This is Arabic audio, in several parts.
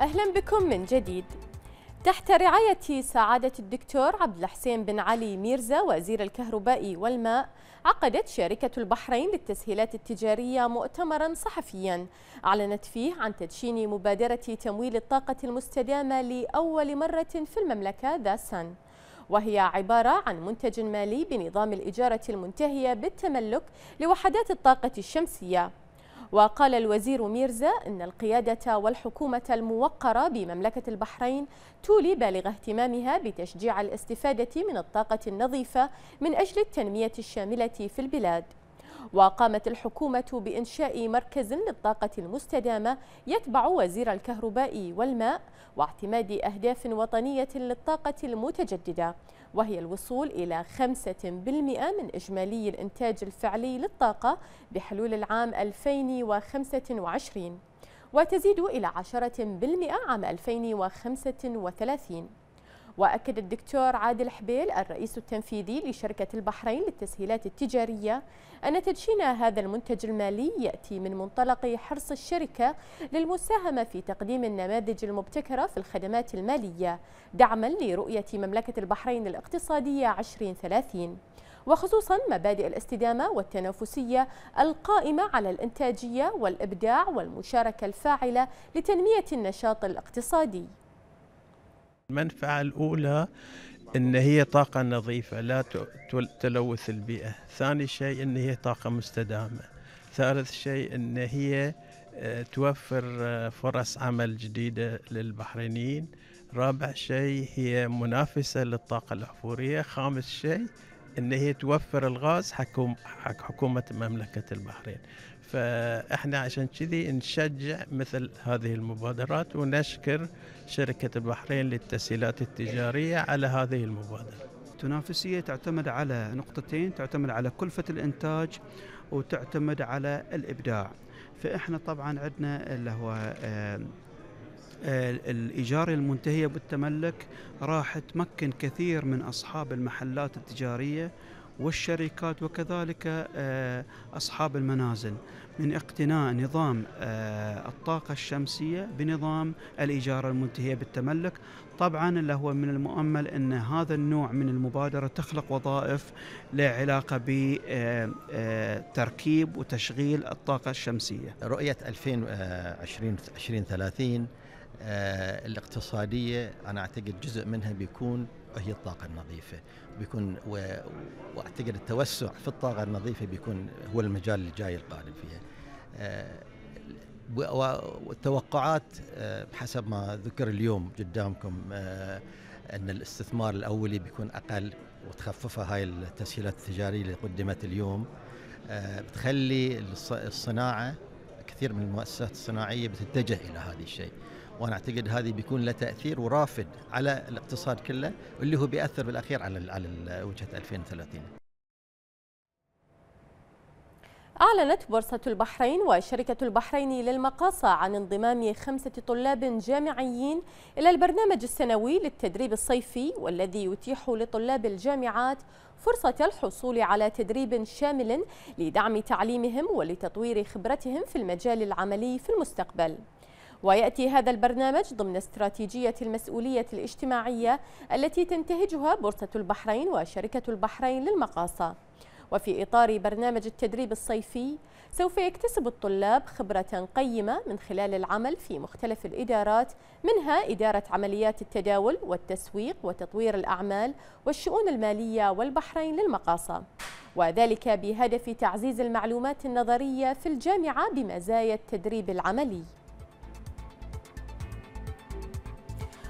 أهلا بكم من جديد تحت رعاية سعادة الدكتور عبد الحسين بن علي ميرزا وزير الكهرباء والماء عقدت شركة البحرين للتسهيلات التجارية مؤتمرا صحفيا أعلنت فيه عن تدشين مبادرة تمويل الطاقة المستدامة لأول مرة في المملكة ذا وهي عبارة عن منتج مالي بنظام الإجارة المنتهية بالتملك لوحدات الطاقة الشمسية وقال الوزير ميرزا إن القيادة والحكومة الموقرة بمملكة البحرين تولي بالغ اهتمامها بتشجيع الاستفادة من الطاقة النظيفة من أجل التنمية الشاملة في البلاد وقامت الحكومة بإنشاء مركز للطاقة المستدامة يتبع وزير الكهرباء والماء واعتماد أهداف وطنية للطاقة المتجددة وهي الوصول إلى 5% من إجمالي الإنتاج الفعلي للطاقة بحلول العام 2025 وتزيد إلى 10% عام 2035 وأكد الدكتور عادل حبيل الرئيس التنفيذي لشركة البحرين للتسهيلات التجارية أن تدشين هذا المنتج المالي يأتي من منطلق حرص الشركة للمساهمة في تقديم النماذج المبتكرة في الخدمات المالية دعما لرؤية مملكة البحرين الاقتصادية 2030 وخصوصا مبادئ الاستدامة والتنافسية القائمة على الإنتاجية والإبداع والمشاركة الفاعلة لتنمية النشاط الاقتصادي المنفعة الأولى أن هي طاقة نظيفة لا تلوث البيئة ثاني شيء أن هي طاقة مستدامة ثالث شيء أن هي آه، توفر آه، فرص عمل جديدة للبحرينيين رابع شيء هي منافسة للطاقة الأحفورية خامس شيء أن هي توفر الغاز حكوم حكومة مملكة البحرين فاحنا عشان كذي نشجع مثل هذه المبادرات ونشكر شركه البحرين للتسهيلات التجاريه على هذه المبادره. التنافسيه تعتمد على نقطتين، تعتمد على كلفه الانتاج وتعتمد على الابداع. فاحنا طبعا عندنا اللي هو آه، الإيجار المنتهية بالتملك راح تمكن كثير من أصحاب المحلات التجارية والشركات وكذلك آه، أصحاب المنازل من اقتناء نظام آه، الطاقة الشمسية بنظام الإيجار المنتهية بالتملك طبعا اللي هو من المؤمل أن هذا النوع من المبادرة تخلق وظائف لها علاقة بتركيب آه، وتشغيل الطاقة الشمسية رؤية 2020 2030 الاقتصادية أنا أعتقد جزء منها بيكون هي الطاقة النظيفة بيكون و... واعتقد التوسع في الطاقة النظيفة بيكون هو المجال الجاي القادم فيها آه، والتوقعات آه، حسب ما ذكر اليوم قدامكم آه، ان الاستثمار الاولي بيكون اقل وتخففها هاي التسهيلات التجاريه اللي قدمت اليوم بتخلي الصناعه كثير من المؤسسات الصناعيه بتتجه الى هذا الشيء وانا اعتقد هذه بيكون له تاثير ورافد على الاقتصاد كله واللي هو بياثر بالاخير على على وجهه 2030 أعلنت بورصة البحرين وشركة البحرين للمقاصة عن انضمام خمسة طلاب جامعيين إلى البرنامج السنوي للتدريب الصيفي والذي يتيح لطلاب الجامعات فرصة الحصول على تدريب شامل لدعم تعليمهم ولتطوير خبرتهم في المجال العملي في المستقبل ويأتي هذا البرنامج ضمن استراتيجية المسؤولية الاجتماعية التي تنتهجها بورصة البحرين وشركة البحرين للمقاصة وفي إطار برنامج التدريب الصيفي سوف يكتسب الطلاب خبرة قيمة من خلال العمل في مختلف الإدارات منها إدارة عمليات التداول والتسويق وتطوير الأعمال والشؤون المالية والبحرين للمقاصة وذلك بهدف تعزيز المعلومات النظرية في الجامعة بمزايا التدريب العملي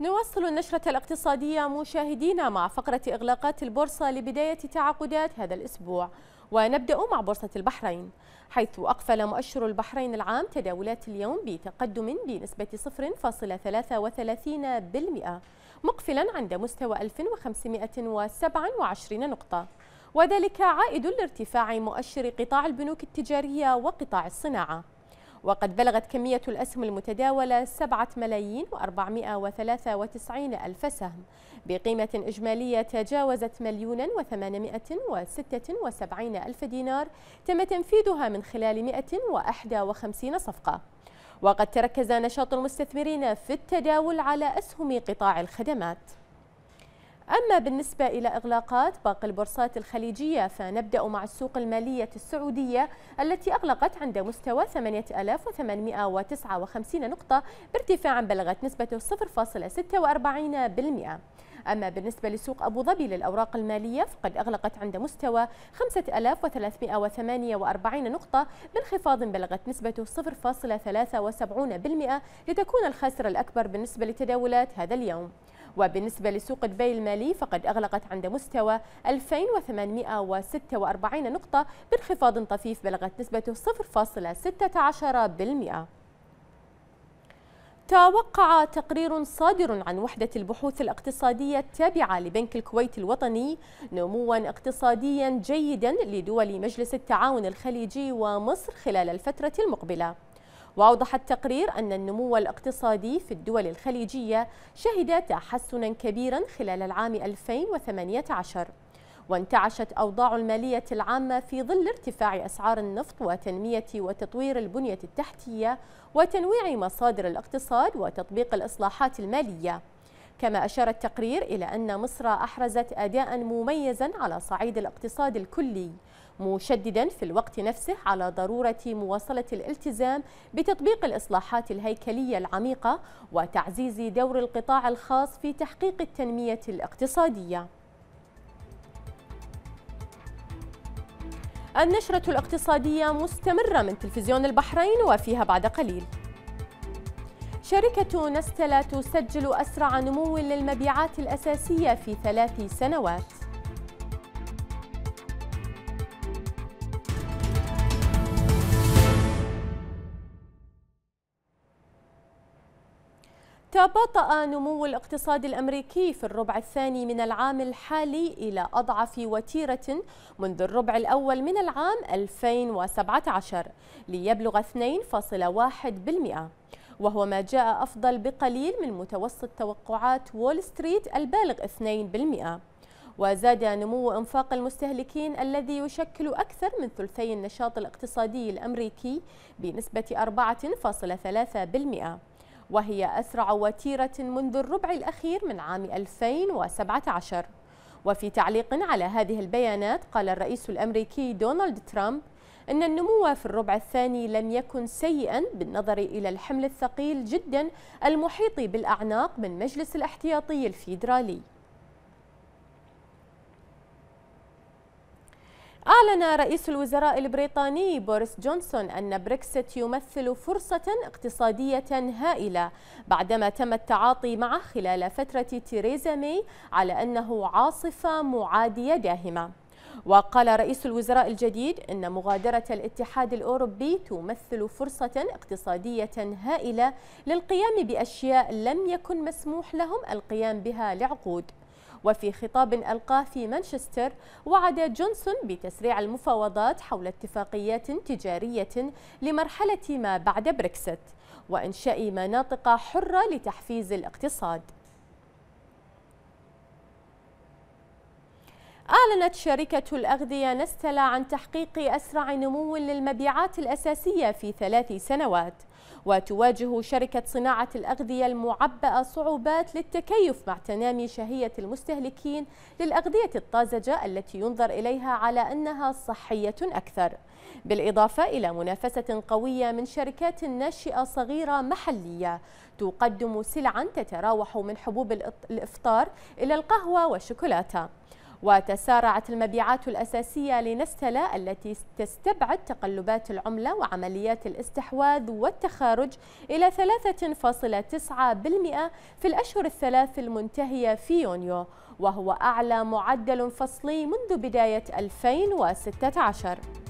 نواصل النشرة الاقتصادية مشاهدينا مع فقرة إغلاقات البورصة لبداية تعاقدات هذا الأسبوع ونبدأ مع بورصة البحرين حيث أقفل مؤشر البحرين العام تداولات اليوم بتقدم بنسبة 0.33% مقفلا عند مستوى 1527 نقطة وذلك عائد لارتفاع مؤشر قطاع البنوك التجارية وقطاع الصناعة وقد بلغت كمية الأسهم المتداولة 7 ملايين و493 ألف سهم بقيمة إجمالية تجاوزت مليون و876 ألف دينار تم تنفيذها من خلال 151 صفقة وقد تركز نشاط المستثمرين في التداول على أسهم قطاع الخدمات أما بالنسبة إلى إغلاقات باقي البورصات الخليجية فنبدأ مع السوق المالية السعودية التي أغلقت عند مستوى 8859 نقطة بارتفاع بلغت نسبته 0.46% أما بالنسبة لسوق أبو ظبي للأوراق المالية فقد أغلقت عند مستوى 5348 نقطة بانخفاض بلغت نسبته 0.73% لتكون الخاسر الأكبر بالنسبة لتداولات هذا اليوم وبالنسبة لسوق دبي المالي فقد أغلقت عند مستوى 2846 نقطة بانخفاض طفيف بلغت نسبته 0.16%. توقع تقرير صادر عن وحدة البحوث الاقتصادية التابعة لبنك الكويت الوطني نموا اقتصاديا جيدا لدول مجلس التعاون الخليجي ومصر خلال الفترة المقبلة وأوضح التقرير أن النمو الاقتصادي في الدول الخليجية شهد تحسنا كبيرا خلال العام 2018 وانتعشت أوضاع المالية العامة في ظل ارتفاع أسعار النفط وتنمية وتطوير البنية التحتية وتنويع مصادر الاقتصاد وتطبيق الإصلاحات المالية كما أشار التقرير إلى أن مصر أحرزت أداء مميزا على صعيد الاقتصاد الكلي مشددا في الوقت نفسه على ضرورة مواصلة الالتزام بتطبيق الإصلاحات الهيكلية العميقة وتعزيز دور القطاع الخاص في تحقيق التنمية الاقتصادية النشرة الاقتصادية مستمرة من تلفزيون البحرين وفيها بعد قليل شركة نستلا تسجل أسرع نمو للمبيعات الأساسية في ثلاث سنوات تباطأ نمو الاقتصاد الأمريكي في الربع الثاني من العام الحالي إلى أضعف وتيرة منذ الربع الأول من العام 2017 ليبلغ 2.1% وهو ما جاء أفضل بقليل من متوسط توقعات وول ستريت البالغ 2%. وزاد نمو انفاق المستهلكين الذي يشكل أكثر من ثلثي النشاط الاقتصادي الأمريكي بنسبة 4.3% وهي أسرع وتيرة منذ الربع الأخير من عام 2017 وفي تعليق على هذه البيانات قال الرئيس الأمريكي دونالد ترامب أن النمو في الربع الثاني لم يكن سيئا بالنظر إلى الحمل الثقيل جدا المحيط بالأعناق من مجلس الاحتياطي الفيدرالي أعلن رئيس الوزراء البريطاني بوريس جونسون أن بريكسيت يمثل فرصة اقتصادية هائلة بعدما تم التعاطي معه خلال فترة تيريزا مي على أنه عاصفة معادية داهمة وقال رئيس الوزراء الجديد إن مغادرة الاتحاد الأوروبي تمثل فرصة اقتصادية هائلة للقيام بأشياء لم يكن مسموح لهم القيام بها لعقود وفي خطاب ألقاه في مانشستر وعد جونسون بتسريع المفاوضات حول اتفاقيات تجارية لمرحلة ما بعد بريكسيت وإنشاء مناطق حرة لتحفيز الاقتصاد أعلنت شركة الأغذية نستلا عن تحقيق أسرع نمو للمبيعات الأساسية في ثلاث سنوات وتواجه شركة صناعة الأغذية المعبأة صعوبات للتكيف مع تنامي شهية المستهلكين للأغذية الطازجة التي ينظر إليها على أنها صحية أكثر بالإضافة إلى منافسة قوية من شركات ناشئة صغيرة محلية تقدم سلعا تتراوح من حبوب الإفطار إلى القهوة والشوكولاتة وتسارعت المبيعات الأساسية لنستلا التي تستبعد تقلبات العملة وعمليات الاستحواذ والتخارج إلى 3.9% في الأشهر الثلاث المنتهية في يونيو وهو أعلى معدل فصلي منذ بداية 2016